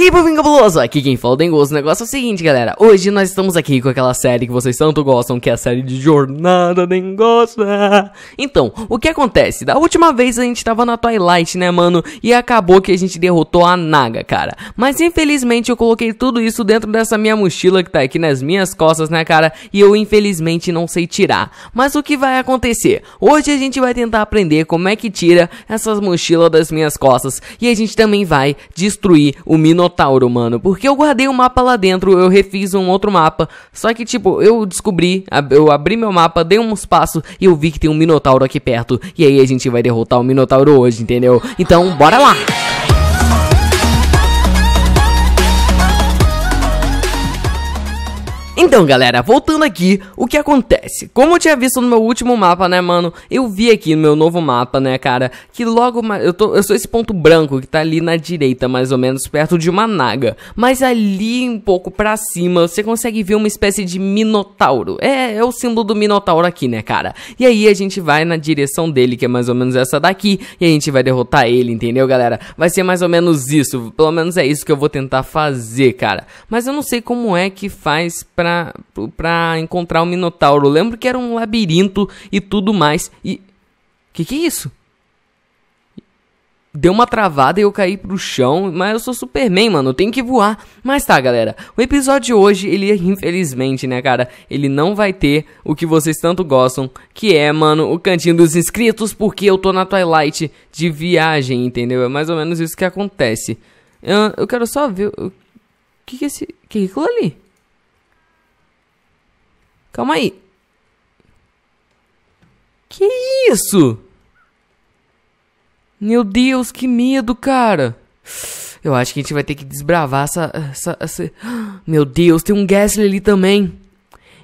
E bem cabuloso, aqui quem fala é o Dengoso, o negócio é o seguinte galera, hoje nós estamos aqui com aquela série que vocês tanto gostam, que é a série de Jornada Dengosa. Então, o que acontece? Da última vez a gente tava na Twilight, né mano, e acabou que a gente derrotou a Naga, cara. Mas infelizmente eu coloquei tudo isso dentro dessa minha mochila que tá aqui nas minhas costas, né cara, e eu infelizmente não sei tirar. Mas o que vai acontecer? Hoje a gente vai tentar aprender como é que tira essas mochilas das minhas costas, e a gente também vai destruir o Minotauro. Minotauro, mano. Porque eu guardei um mapa lá dentro, eu refiz um outro mapa. Só que, tipo, eu descobri, eu abri meu mapa, dei um espaço e eu vi que tem um Minotauro aqui perto. E aí a gente vai derrotar o Minotauro hoje, entendeu? Então, bora lá! Então, galera, voltando aqui, o que acontece? Como eu tinha visto no meu último mapa, né, mano? Eu vi aqui no meu novo mapa, né, cara, que logo Eu, tô, eu sou esse ponto branco que tá ali na direita, mais ou menos, perto de uma naga. Mas ali, um pouco pra cima, você consegue ver uma espécie de minotauro. É, é o símbolo do minotauro aqui, né, cara? E aí a gente vai na direção dele, que é mais ou menos essa daqui, e a gente vai derrotar ele, entendeu, galera? Vai ser mais ou menos isso, pelo menos é isso que eu vou tentar fazer, cara. Mas eu não sei como é que faz pra para encontrar o Minotauro. lembro que era um labirinto e tudo mais. E que que é isso? Deu uma travada e eu caí pro chão, mas eu sou Superman, mano, eu tenho que voar. Mas tá, galera, o episódio de hoje, ele é, infelizmente, né, cara, ele não vai ter o que vocês tanto gostam, que é, mano, o cantinho dos inscritos, porque eu tô na Twilight de viagem, entendeu? É mais ou menos isso que acontece. Eu, eu quero só ver, o que que é esse, que que é aquilo ali? Calma aí. Que isso? Meu Deus, que medo, cara. Eu acho que a gente vai ter que desbravar essa... essa, essa... Meu Deus, tem um Gessler ali também.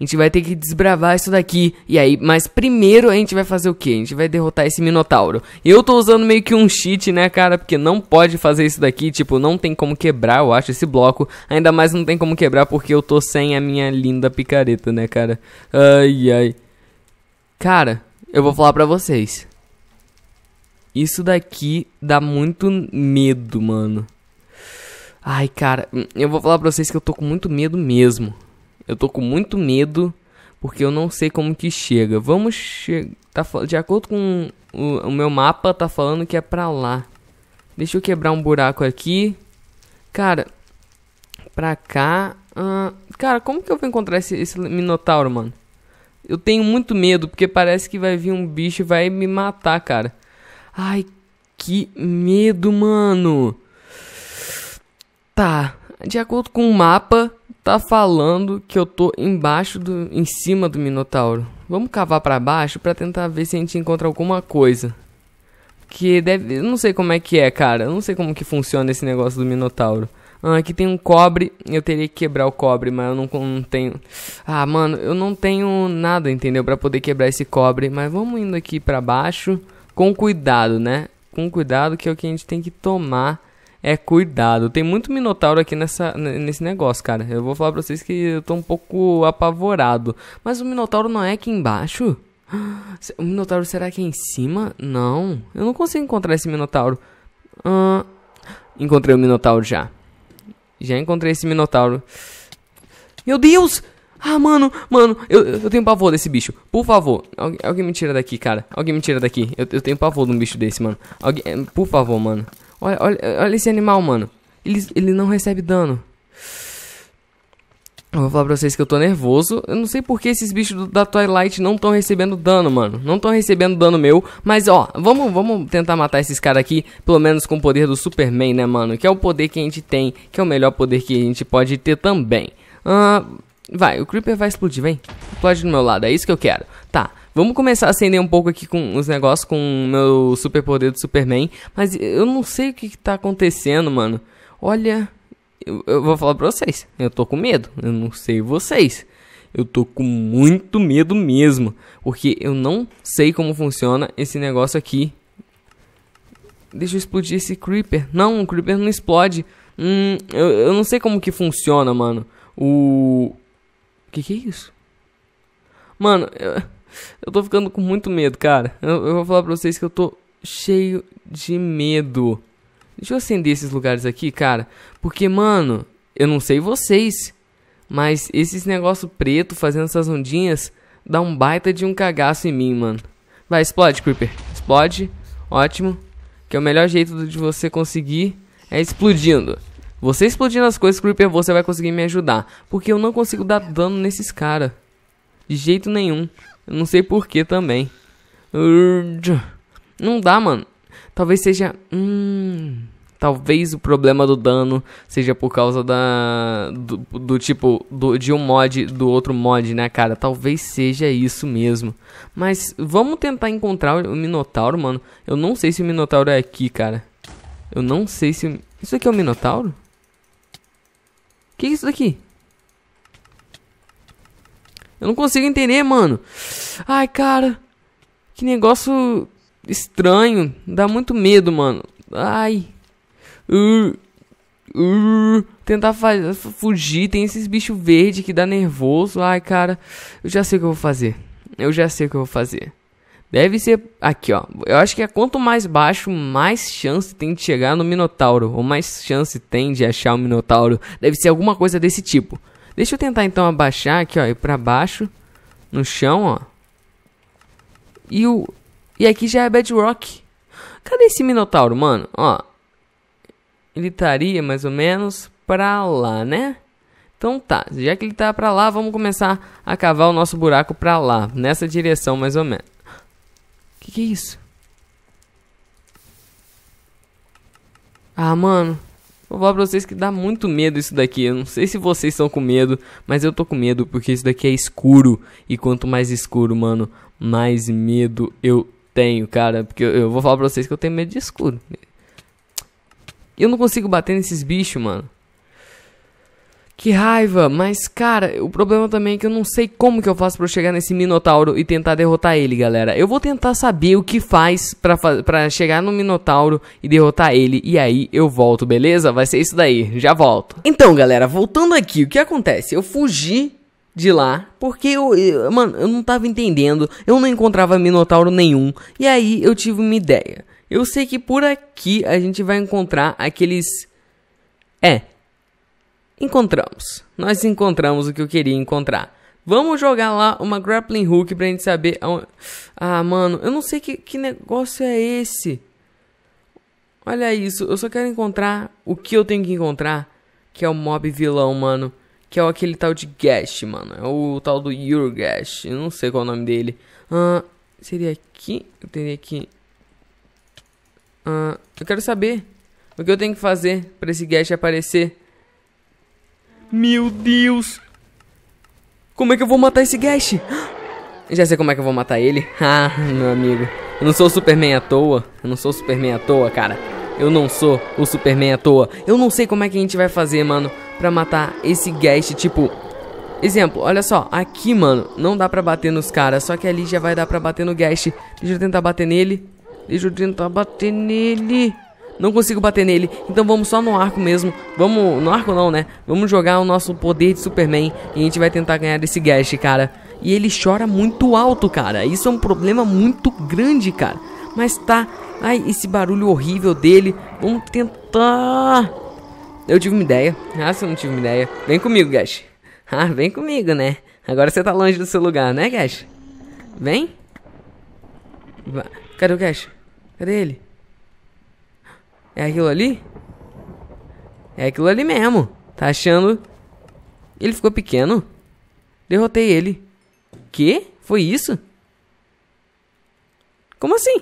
A gente vai ter que desbravar isso daqui. E aí, mas primeiro a gente vai fazer o quê? A gente vai derrotar esse Minotauro. Eu tô usando meio que um cheat, né, cara? Porque não pode fazer isso daqui. Tipo, não tem como quebrar, eu acho, esse bloco. Ainda mais não tem como quebrar porque eu tô sem a minha linda picareta, né, cara? Ai, ai. Cara, eu vou falar pra vocês. Isso daqui dá muito medo, mano. Ai, cara, hum, eu vou falar pra vocês que eu tô com muito medo mesmo. Eu tô com muito medo porque eu não sei como que chega. Vamos che tá de acordo com o, o meu mapa tá falando que é para lá. Deixa eu quebrar um buraco aqui. Cara, pra cá. Uh, cara, como que eu vou encontrar esse, esse Minotauro, mano? Eu tenho muito medo, porque parece que vai vir um bicho e vai me matar, cara. Ai, que medo, mano. Tá, de acordo com o mapa, Tá falando que eu tô embaixo do, em cima do Minotauro. Vamos cavar para baixo para tentar ver se a gente encontra alguma coisa. Que deve, eu não sei como é que é, cara. Eu não sei como que funciona esse negócio do Minotauro. Ah, aqui tem um cobre. Eu teria que quebrar o cobre, mas eu não, não tenho. Ah, mano, eu não tenho nada, entendeu, para poder quebrar esse cobre. Mas vamos indo aqui para baixo com cuidado, né? Com cuidado que é o que a gente tem que tomar é cuidado. Tem muito minotauro aqui nessa, nesse negócio, cara. Eu vou falar pra vocês que eu tô um pouco apavorado. Mas o minotauro não é aqui embaixo? O minotauro será que é em cima? Não. Eu não consigo encontrar esse minotauro. Ah, encontrei o minotauro já. Já encontrei esse minotauro. Meu Deus! Ah, mano, mano, eu, eu tenho pavor desse bicho. Por favor, alguém, alguém me tira daqui, cara. Alguém me tira daqui. Eu, eu tenho pavor de um bicho desse, mano. Alguém, por favor, mano. Olha, olha, olha esse animal, mano. Ele, ele não recebe dano. Eu vou falar pra vocês que eu tô nervoso. Eu não sei por que esses bichos do, da Twilight não estão recebendo dano, mano. Não estão recebendo dano meu. Mas, ó, vamos, vamos tentar matar esses caras aqui. Pelo menos com o poder do Superman, né, mano? Que é o poder que a gente tem. Que é o melhor poder que a gente pode ter também. Ah, vai, o Creeper vai explodir, vem explode do meu lado, é isso que eu quero. Tá, vamos começar a acender um pouco aqui com os negócios, com o meu superpoder do Superman. Mas eu não sei o que, que tá acontecendo, mano. Olha, eu, eu vou falar pra vocês, eu tô com medo, eu não sei vocês eu tô com muito medo mesmo, porque eu não sei como funciona esse negócio aqui. Deixa eu explodir esse Creeper. Não, o Creeper não explode. Hum, eu, eu não sei como que funciona, mano. O... Que que é isso? Mano, eu, eu tô ficando com muito medo, cara. Eu, eu, vou falar pra vocês que eu tô cheio de medo. Deixa eu acender esses lugares aqui, cara. Porque, mano, eu não sei vocês. Mas esses negócio preto fazendo essas ondinhas dá um baita de um cagaço em mim, mano. Vai, explode, Creeper. Explode. Ótimo. Que é o melhor jeito de você conseguir é explodindo. Você explodindo as coisas, Creeper, você vai conseguir me ajudar. Porque eu não consigo dar dano nesses caras. De jeito nenhum. Eu não sei porquê também. Não dá, mano. Talvez seja. Hum. Talvez o problema do dano seja por causa da. Do, do tipo. Do, de um mod do outro mod, né, cara? Talvez seja isso mesmo. Mas vamos tentar encontrar o Minotauro, mano. Eu não sei se o Minotauro é aqui, cara. Eu não sei se. Isso aqui é o Minotauro? O que é isso daqui? Eu não consigo entender, mano. Ai, cara. Que negócio estranho. Dá muito medo, mano. Ai. Uh, uh, tentar fugir. Tem esses bichos verdes que dá nervoso. Ai, cara. Eu já sei o que eu vou fazer. Eu já sei o que eu vou fazer. Deve ser. Aqui, ó. Eu acho que é quanto mais baixo, mais chance tem de chegar no Minotauro. Ou mais chance tem de achar o Minotauro. Deve ser alguma coisa desse tipo. Deixa eu tentar então abaixar aqui, ó, e pra baixo, no chão, ó. E o... E aqui já é Bedrock. Cadê esse Minotauro, mano? Ó. Ele estaria mais ou menos pra lá, né? Então tá, já que ele tá pra lá, vamos começar a cavar o nosso buraco pra lá. Nessa direção, mais ou menos. Que que é isso? Ah, mano. Vou falar pra vocês que dá muito medo isso daqui. Eu não sei se vocês estão com medo, mas eu tô com medo porque isso daqui é escuro. E quanto mais escuro, mano, mais medo eu tenho, cara. Porque eu, eu vou falar pra vocês que eu tenho medo de escuro. Eu não consigo bater nesses bichos, mano. Que raiva, mas cara, o problema também é que eu não sei como que eu faço para chegar nesse Minotauro e tentar derrotar ele, galera. Eu vou tentar saber o que faz para chegar no Minotauro e derrotar ele e aí eu volto, beleza? Vai ser isso daí, já volto. Então, galera, voltando aqui, o que acontece? Eu fugi de lá, porque eu, eu mano, eu não tava entendendo, eu não encontrava Minotauro nenhum. E aí eu tive uma ideia. Eu sei que por aqui a gente vai encontrar aqueles é, encontramos. Nós encontramos o que eu queria encontrar. Vamos jogar lá uma grappling hook pra gente saber aonde... Ah, mano, eu não sei que, que negócio é esse. Olha isso, eu só quero encontrar o que eu tenho que encontrar, que é o mob vilão, mano. Que é aquele tal de Gash, mano. É o tal do Yurgash. Eu não sei qual é o nome dele. Ah, seria aqui? Eu teria aqui... Ah, eu quero saber o que eu tenho que fazer pra esse Gash aparecer. Meu Deus. Como é que eu vou matar esse Gash? Já sei como é que eu vou matar ele. Ah, meu amigo. Eu não sou o Superman à toa. Eu não sou o Superman à toa, cara. Eu não sou o Superman à toa. Eu não sei como é que a gente vai fazer, mano, pra matar esse Gash, tipo... Exemplo, olha só, aqui, mano, não dá pra bater nos caras, só que ali já vai dar pra bater no Gash. Deixa eu tentar bater nele. Deixa eu tentar bater nele. Não consigo bater nele, então vamos só no arco mesmo. Vamos, no arco não, né? Vamos jogar o nosso poder de Superman e a gente vai tentar ganhar desse Gash, cara. E ele chora muito alto, cara. Isso é um problema muito grande, cara. Mas tá, ai, esse barulho horrível dele. Vamos tentar. Eu tive uma ideia. Ah, se eu não tive uma ideia. Vem comigo, Gash. Ah, vem comigo, né? Agora você tá longe do seu lugar, né, Gash? Vem? Cadê o Gash? Cadê ele? É aquilo ali? É aquilo ali mesmo. Tá achando? Ele ficou pequeno. Derrotei ele. Que? Foi isso? Como assim?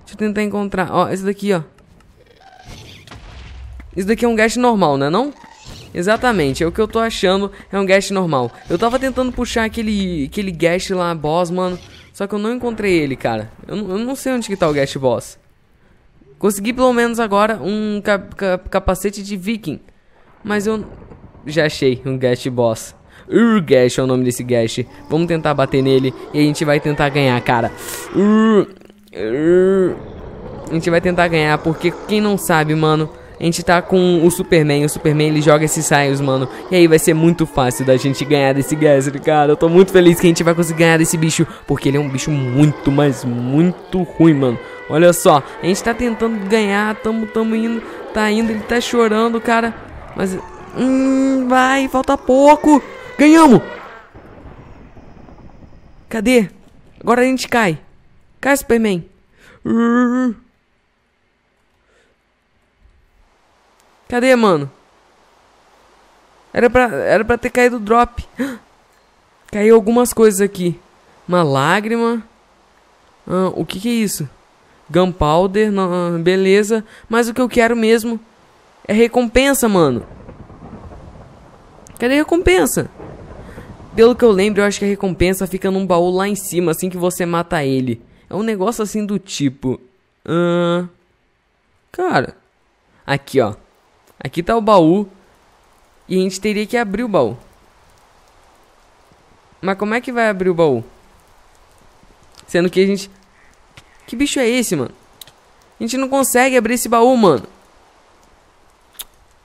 Deixa eu tentar encontrar. Ó, esse daqui, ó. Isso daqui é um gash normal, né? não? Exatamente, é o que eu tô achando, é um gash normal. Eu tava tentando puxar aquele, aquele gash lá, boss, mano. Só que eu não encontrei ele, cara. Eu, eu não sei onde que tá o Guest Boss. Consegui pelo menos agora um cap cap capacete de viking. Mas eu já achei um Guest Boss. Gash é o nome desse Gash. Vamos tentar bater nele e a gente vai tentar ganhar, cara. Ur, Ur. A gente vai tentar ganhar, porque quem não sabe, mano, a gente tá com o Superman, o Superman ele joga esses raios, mano. E aí vai ser muito fácil da gente ganhar desse Gessler, tá cara. Eu tô muito feliz que a gente vai conseguir ganhar desse bicho, porque ele é um bicho muito, mas muito ruim, mano. Olha só, a gente tá tentando ganhar, tamo, tamo indo, tá indo, ele tá chorando, cara. Mas, hum, vai, falta pouco. Ganhamos! Cadê? Agora a gente cai. Cai, Superman. Uh, Cadê, mano? Era pra, era pra ter caído drop. Caiu algumas coisas aqui. Uma lágrima. Ah, o que, que é isso? Gunpowder, não, ah, beleza. Mas o que eu quero mesmo é recompensa, mano. Cadê a recompensa? Pelo que eu lembro, eu acho que a recompensa fica num baú lá em cima, assim que você mata ele. É um negócio assim do tipo... Ah, Cara... Aqui, ó. Aqui tá o baú. E a gente teria que abrir o baú. Mas como é que vai abrir o baú? Sendo que a gente... Que bicho é esse, mano? A gente não consegue abrir esse baú, mano.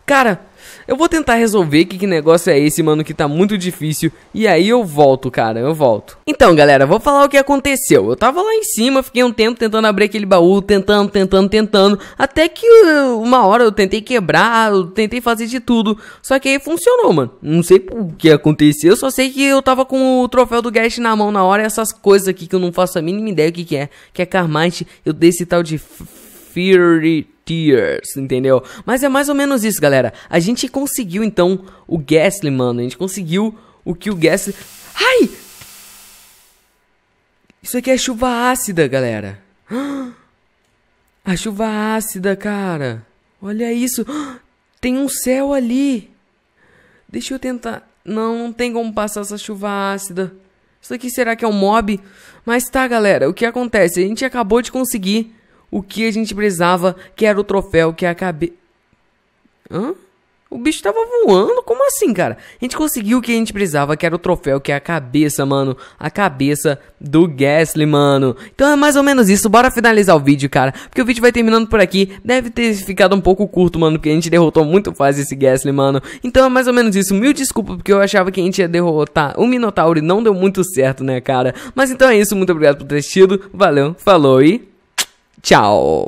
Cara, eu vou tentar resolver que, que negócio é esse, mano, que tá muito difícil. E aí eu volto, cara, eu volto. Então, galera, vou falar o que aconteceu. Eu tava lá em cima, fiquei um tempo tentando abrir aquele baú, tentando, tentando, tentando. Até que uh, uma hora eu tentei quebrar, eu tentei fazer de tudo. Só que aí funcionou, mano. Não sei o que aconteceu, só sei que eu tava com o troféu do Gash na mão na hora. e Essas coisas aqui que eu não faço a mínima ideia o que, que é. Que é Carmite, eu dei esse tal de... Fury... Tears, entendeu? Mas é mais ou menos isso, galera. A gente conseguiu, então, o Gasly, mano. A gente conseguiu o que o Gasly... Ai! Isso aqui é chuva ácida, galera. A chuva ácida, cara. Olha isso. Tem um céu ali. Deixa eu tentar... Não, não tem como passar essa chuva ácida. Isso aqui será que é um mob? Mas tá, galera, o que acontece? A gente acabou de conseguir o que a gente precisava, que era o troféu que é acabei. Hã? O bicho tava voando? Como assim, cara? A gente conseguiu o que a gente precisava, que era o troféu, que é a cabeça, mano. A cabeça do Gasly, mano. Então é mais ou menos isso. Bora finalizar o vídeo, cara. Porque o vídeo vai terminando por aqui. Deve ter ficado um pouco curto, mano. Porque a gente derrotou muito fácil esse Gasly, mano. Então é mais ou menos isso. Mil desculpas, porque eu achava que a gente ia derrotar o Minotauro e não deu muito certo, né, cara? Mas então é isso. Muito obrigado por ter assistido. Valeu, falou e. Ciao。